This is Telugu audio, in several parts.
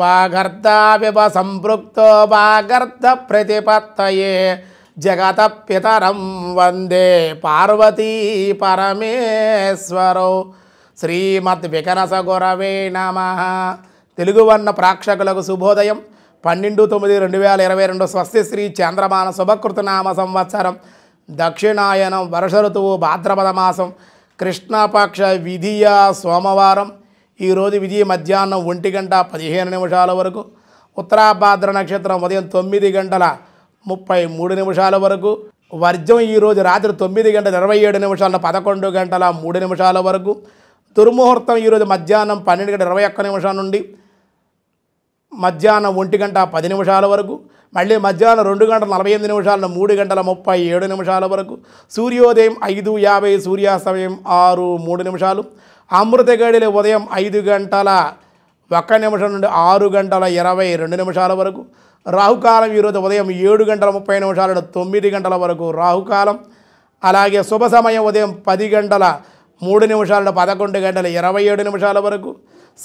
వాగర్ధావివ సంపృక్తో వాగర్ధ ప్రతిపత్తయే జగత పితరం వందే పార్వతీ పరమేశ్వరో శ్రీమద్ వికనస గురవే నమ తెలుగువన్న ప్రేక్షకులకు శుభోదయం పన్నెండు తొమ్మిది రెండు వేల ఇరవై రెండు స్వస్తి శ్రీ చంద్రమాన శుభకృతనామ సంవత్సరం దక్షిణాయనం వర్ష ఋతువు భాద్రపద మాసం కృష్ణపక్ష విధియ సోమవారం ఈరోజు విజయ మధ్యాహ్నం ఒంటి గంట పదిహేను నిమిషాల వరకు ఉత్తరాభాద్ర నక్షత్రం ఉదయం తొమ్మిది గంటల ముప్పై మూడు నిమిషాల వరకు వర్జం ఈరోజు రాత్రి తొమ్మిది గంటల ఇరవై ఏడు నిమిషాల పదకొండు గంటల మూడు నిమిషాల వరకు దుర్ముహూర్తం ఈరోజు మధ్యాహ్నం పన్నెండు గంటల ఇరవై ఒక్క నిమిషాల నుండి మధ్యాహ్నం ఒంటి గంట పది నిమిషాల వరకు మళ్ళీ మధ్యాహ్నం రెండు గంటల నలభై ఎనిమిది నిమిషాల మూడు గంటల ముప్పై ఏడు నిమిషాల వరకు సూర్యోదయం ఐదు యాభై సూర్యాస్తమయం ఆరు మూడు నిమిషాలు అమృత గడిలో ఉదయం ఐదు గంటల ఒక్క నిమిషం నుండి ఆరు గంటల ఇరవై రెండు నిమిషాల వరకు రాహుకాలం ఈరోజు ఉదయం ఏడు గంటల ముప్పై నిమిషాల నుండి తొమ్మిది గంటల వరకు రాహుకాలం అలాగే శుభ సమయం ఉదయం పది గంటల మూడు నిమిషాల పదకొండు గంటల ఇరవై ఏడు నిమిషాల వరకు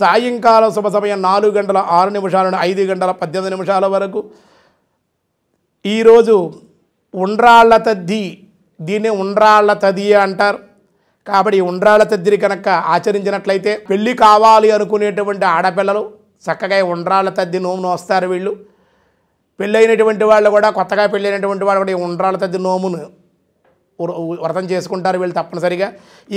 సాయంకాల శుభ సమయం నాలుగు గంటల ఆరు నిమిషాల నుండి ఐదు గంటల పద్దెనిమిది నిమిషాల వరకు ఈరోజు ఉండ్రాళ్ల తద్ది దీన్ని ఉండ్రాళ్ల తది అంటారు కాబట్టి ఉండ్రాళ్ల తద్దిని కనుక ఆచరించినట్లయితే పెళ్ళి కావాలి అనుకునేటువంటి ఆడపిల్లలు చక్కగా ఉండ్రాళ్ల తద్ది నోమును వస్తారు వీళ్ళు పెళ్ళైనటువంటి వాళ్ళు కూడా కొత్తగా పెళ్ళైనటువంటి వాళ్ళు కూడా ఈ ఉండ్రాళ్ల తద్ది నోమును వ్రతం చేసుకుంటారు వీళ్ళు తప్పనిసరిగా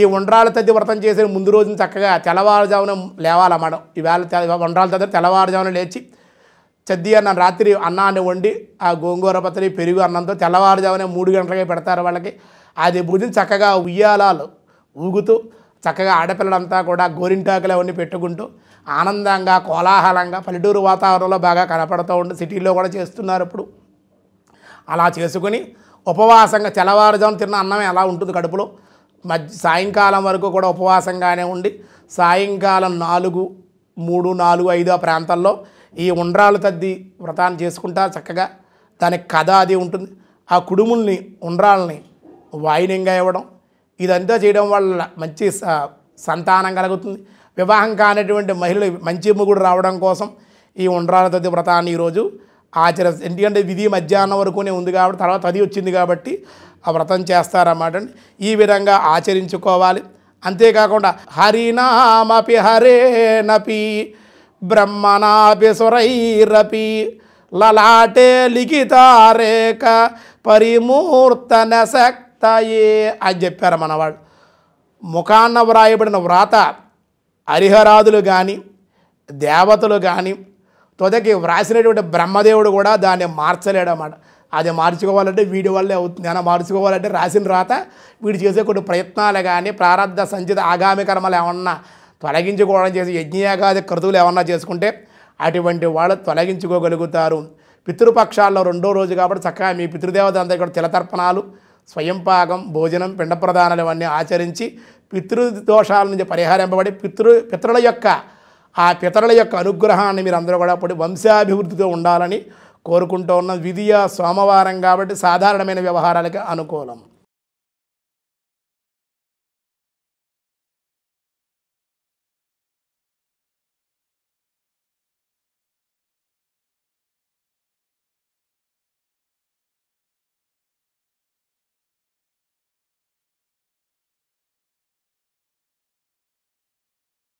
ఈ ఉండ్రాల తద్ది వ్రతం చేసిన ముందు రోజున చక్కగా తెల్లవారుజామున లేవాలన్నమాట ఈవేళ ఉండ్రాల తద్ది తెల్లవారుజామున లేచి చద్ది అన్న రాత్రి అన్నాన్ని వండి ఆ గోంగూర పత్రి పెరుగు అన్నంతో తెల్లవారుజామునే మూడు గంటలకే పెడతారు వాళ్ళకి అది భుజం చక్కగా ఉయ్యాలాలు ఊగుతూ చక్కగా ఆడపిల్లలంతా కూడా గోరింటాకులు అవన్నీ పెట్టుకుంటూ ఆనందంగా కోలాహలంగా పల్లెటూరు వాతావరణంలో బాగా కనపడుతూ ఉండి సిటీలో కూడా చేస్తున్నారు ఇప్పుడు అలా చేసుకుని ఉపవాసంగా తెల్లవారుజాము తిన్న అన్నం ఎలా ఉంటుంది కడుపులో మధ్య సాయంకాలం వరకు కూడా ఉపవాసంగానే ఉండి సాయంకాలం నాలుగు మూడు నాలుగు ఐదు ఆ ప్రాంతాల్లో ఈ ఉండ్రాలు తద్ది వ్రతాన్ని చేసుకుంటా చక్కగా దానికి కథ అది ఉంటుంది ఆ కుడుముల్ని ఉండ్రాలని వాయినంగా ఇవ్వడం ఇదంతా చేయడం వల్ల మంచి సంతానం కలుగుతుంది వివాహం కానటువంటి మహిళలు మంచి ముగుడు రావడం కోసం ఈ ఉండ్రాల తద్ది వ్రతాన్ని ఈరోజు ఆచర ఎందుకంటే విధి మధ్యాహ్నం వరకునే ఉంది కాబట్టి తర్వాత అది వచ్చింది కాబట్టి ఆ వ్రతం చేస్తారన్నమాట ఈ విధంగా ఆచరించుకోవాలి అంతేకాకుండా హరినామపి హరేనపి బ్రహ్మనాపి సురైరపి లలాటే లిఖితారేక పరిమూర్తన శక్తయే అని చెప్పారు మనవాళ్ళు ముఖాన్న వ్రాయబడిన వ్రాత హరిహరాదులు కానీ దేవతలు కానీ తొదకి వ్రాసినటువంటి బ్రహ్మదేవుడు కూడా దాన్ని మార్చలేడన్నమాట అది మార్చుకోవాలంటే వీడి వల్లే అవుతుంది అలా మార్చుకోవాలంటే రాసిన రాత వీడు చేసే కొన్ని ప్రయత్నాలు కానీ ప్రారంభ సంచిత ఆగామి కర్మలు ఏమన్నా తొలగించుకోవడం చేసి యజ్ఞయాగాది కృతువులు ఏమన్నా చేసుకుంటే అటువంటి వాళ్ళు తొలగించుకోగలుగుతారు పితృపక్షాల్లో రెండో రోజు కాబట్టి చక్కగా మీ పితృదేవత అంతా ఇక్కడ తిలతర్పణాలు స్వయంపాకం భోజనం పిండ ఇవన్నీ ఆచరించి పితృదోషాల నుంచి పరిహారింపబడి పితృ పితృల యొక్క ఆ పితరుల యొక్క అనుగ్రహాన్ని మీరు అందరూ కూడా పడి వంశాభివృద్ధితో ఉండాలని కోరుకుంటూ ఉన్న ద్వితీయ సోమవారం కాబట్టి సాధారణమైన వ్యవహారాలకి అనుకూలం